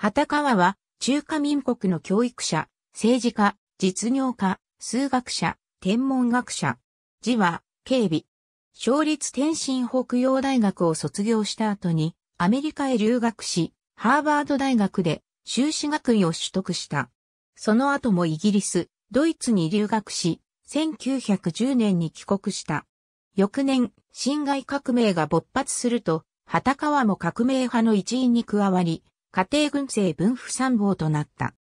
畑川は、中華民国の教育者、政治家、実業家、数学者、天文学者。字は、警備。小立天津北洋大学を卒業した後に、アメリカへ留学し、ハーバード大学で修士学位を取得した。その後もイギリス、ドイツに留学し、1910年に帰国した。翌年、辛亥革命が勃発すると、畑川も革命派の一員に加わり、家庭軍政分布参謀となった。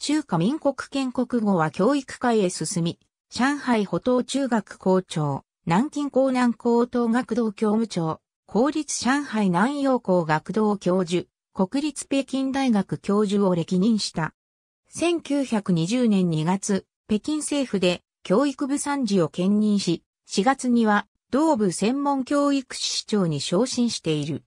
中華民国建国後は教育界へ進み、上海歩東中学校長、南京高南高等学堂教務長、公立上海南洋校学堂教授、国立北京大学教授を歴任した。1920年2月、北京政府で教育部参事を兼任し、4月には同部専門教育市長に昇進している。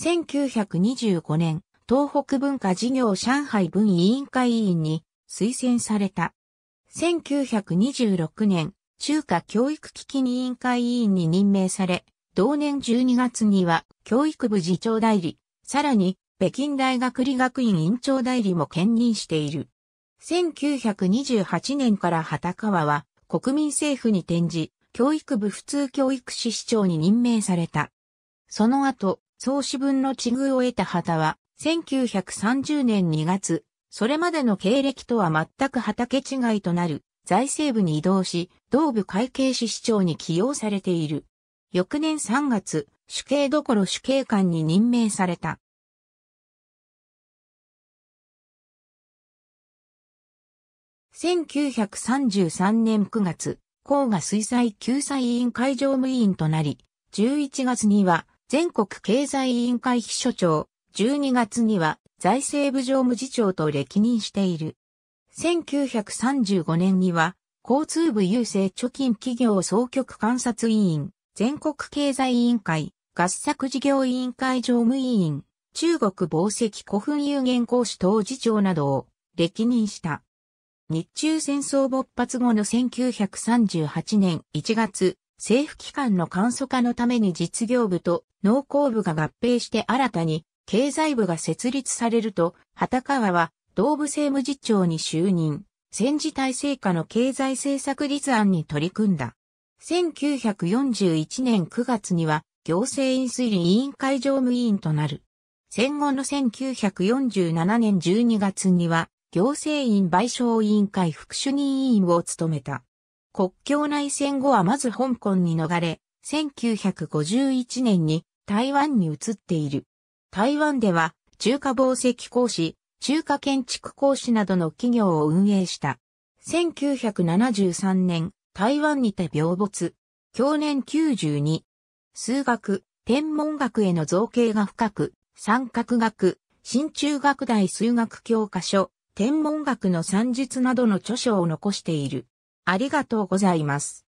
1925年、東北文化事業上海文委員会委員に推薦された。1926年、中華教育基金委員会委員に任命され、同年12月には教育部次長代理、さらに北京大学理学院院長代理も兼任している。1928年から畑川は国民政府に転じ、教育部普通教育士市長に任命された。その後、総支分の地遇を得た畑は、1930年2月、それまでの経歴とは全く畑違いとなる財政部に移動し、同部会計士市長に起用されている。翌年3月、主計どころ主計官に任命された。1933年9月、甲賀水災救済委員会常務委員となり、11月には全国経済委員会秘書長、12月には財政部常務次長と歴任している。1935年には、交通部郵政貯金企業総局監察委員、全国経済委員会、合作事業委員会常務委員、中国防石古墳有限公師当次長などを歴任した。日中戦争勃発後の1938年1月、政府機関の簡素化のために実業部と農工部が合併して新たに経済部が設立されると、畑川は同部政務次長に就任、戦時体制下の経済政策立案に取り組んだ。1941年9月には行政院推理委員会常務委員となる。戦後の1947年12月には行政院賠償委員会副主任委員を務めた。国境内戦後はまず香港に逃れ、1951年に台湾に移っている。台湾では中華紡績講師、中華建築講師などの企業を運営した。1973年、台湾にて病没。去年92。数学、天文学への造形が深く、三角学、新中学大数学教科書、天文学の算術などの著書を残している。ありがとうございます。